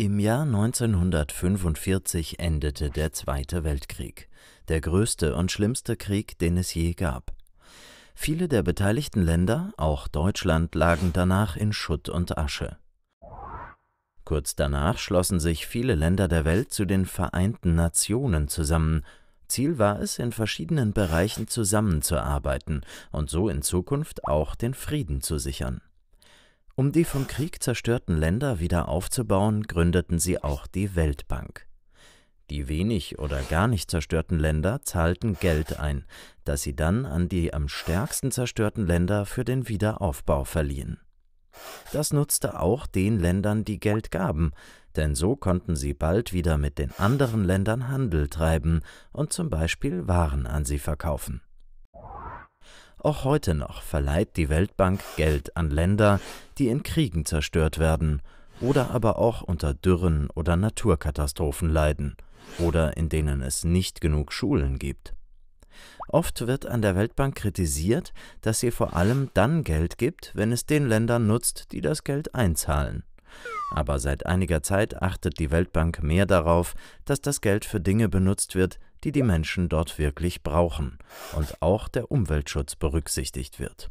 Im Jahr 1945 endete der Zweite Weltkrieg, der größte und schlimmste Krieg, den es je gab. Viele der beteiligten Länder, auch Deutschland, lagen danach in Schutt und Asche. Kurz danach schlossen sich viele Länder der Welt zu den Vereinten Nationen zusammen. Ziel war es, in verschiedenen Bereichen zusammenzuarbeiten und so in Zukunft auch den Frieden zu sichern. Um die vom Krieg zerstörten Länder wieder aufzubauen, gründeten sie auch die Weltbank. Die wenig oder gar nicht zerstörten Länder zahlten Geld ein, das sie dann an die am stärksten zerstörten Länder für den Wiederaufbau verliehen. Das nutzte auch den Ländern, die Geld gaben, denn so konnten sie bald wieder mit den anderen Ländern Handel treiben und zum Beispiel Waren an sie verkaufen. Auch heute noch verleiht die Weltbank Geld an Länder, die in Kriegen zerstört werden oder aber auch unter Dürren oder Naturkatastrophen leiden oder in denen es nicht genug Schulen gibt. Oft wird an der Weltbank kritisiert, dass sie vor allem dann Geld gibt, wenn es den Ländern nutzt, die das Geld einzahlen aber seit einiger Zeit achtet die Weltbank mehr darauf, dass das Geld für Dinge benutzt wird, die die Menschen dort wirklich brauchen und auch der Umweltschutz berücksichtigt wird